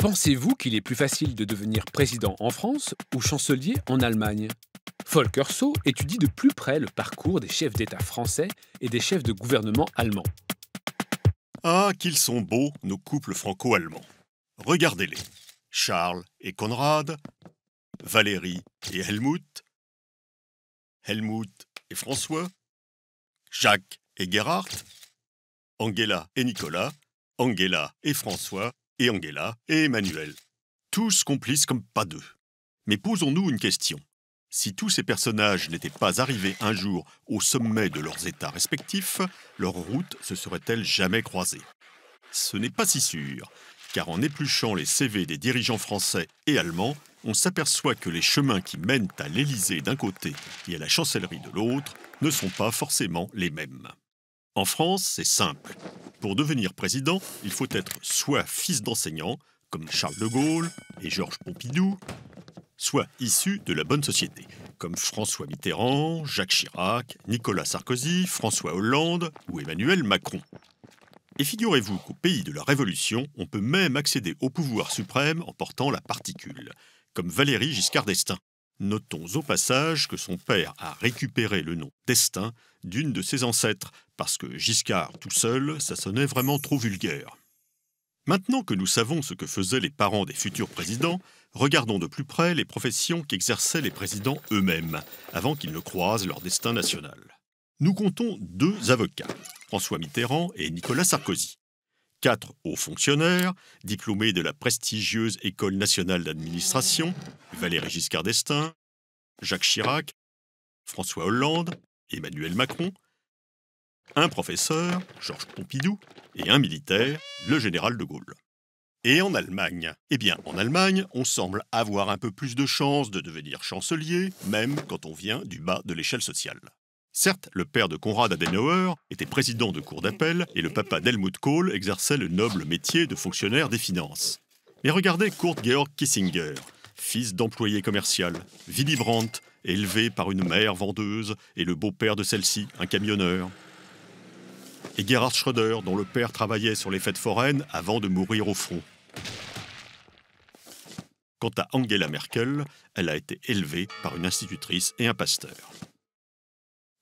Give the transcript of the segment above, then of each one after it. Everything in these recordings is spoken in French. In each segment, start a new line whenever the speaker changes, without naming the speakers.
Pensez-vous qu'il est plus facile de devenir président en France ou chancelier en Allemagne Volker so étudie de plus près le parcours des chefs d'État français et des chefs de gouvernement allemands. Ah, qu'ils sont beaux, nos couples franco-allemands. Regardez-les. Charles et Conrad, Valérie et Helmut, Helmut et François, Jacques et Gerhard, Angela et Nicolas, Angela et François, et Angela, et Emmanuel. Tous complices comme pas deux. Mais posons-nous une question. Si tous ces personnages n'étaient pas arrivés un jour au sommet de leurs états respectifs, leur route se serait-elle jamais croisée Ce n'est pas si sûr, car en épluchant les CV des dirigeants français et allemands, on s'aperçoit que les chemins qui mènent à l'Élysée d'un côté et à la chancellerie de l'autre ne sont pas forcément les mêmes. En France, c'est simple. Pour devenir président, il faut être soit fils d'enseignant, comme Charles de Gaulle et Georges Pompidou, soit issu de la bonne société, comme François Mitterrand, Jacques Chirac, Nicolas Sarkozy, François Hollande ou Emmanuel Macron. Et figurez-vous qu'au pays de la Révolution, on peut même accéder au pouvoir suprême en portant la particule, comme Valéry Giscard d'Estaing, Notons au passage que son père a récupéré le nom Destin d'une de ses ancêtres, parce que Giscard tout seul, ça sonnait vraiment trop vulgaire. Maintenant que nous savons ce que faisaient les parents des futurs présidents, regardons de plus près les professions qu'exerçaient les présidents eux-mêmes, avant qu'ils ne croisent leur destin national. Nous comptons deux avocats, François Mitterrand et Nicolas Sarkozy. Quatre hauts fonctionnaires, diplômés de la prestigieuse École nationale d'administration, Valéry Giscard d'Estaing, Jacques Chirac, François Hollande, Emmanuel Macron, un professeur, Georges Pompidou, et un militaire, le général de Gaulle. Et en Allemagne Eh bien, en Allemagne, on semble avoir un peu plus de chances de devenir chancelier, même quand on vient du bas de l'échelle sociale. Certes, le père de Konrad Adenauer était président de cour d'appel et le papa d'Helmut Kohl exerçait le noble métier de fonctionnaire des finances. Mais regardez Kurt Georg Kissinger, fils d'employé commercial, Willy Brandt, élevé par une mère vendeuse et le beau-père de celle-ci, un camionneur. Et Gerhard Schröder, dont le père travaillait sur les fêtes foraines avant de mourir au front. Quant à Angela Merkel, elle a été élevée par une institutrice et un pasteur.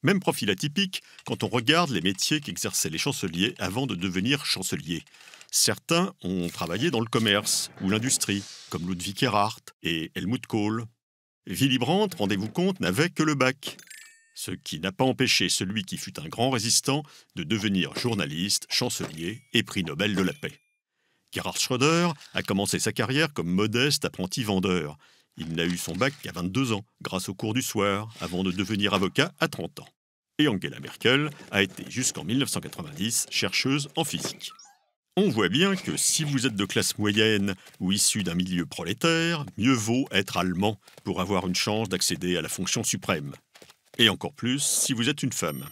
Même profil atypique quand on regarde les métiers qu'exerçaient les chanceliers avant de devenir chanceliers. Certains ont travaillé dans le commerce ou l'industrie, comme Ludwig Erhard et Helmut Kohl. Willy Brandt, rendez-vous compte, n'avait que le bac, ce qui n'a pas empêché celui qui fut un grand résistant de devenir journaliste, chancelier et prix Nobel de la paix. Gerhard Schröder a commencé sa carrière comme modeste apprenti vendeur. Il n'a eu son bac qu'à 22 ans, grâce au cours du soir, avant de devenir avocat à 30 ans. Et Angela Merkel a été jusqu'en 1990 chercheuse en physique. On voit bien que si vous êtes de classe moyenne ou issu d'un milieu prolétaire, mieux vaut être allemand pour avoir une chance d'accéder à la fonction suprême. Et encore plus si vous êtes une femme.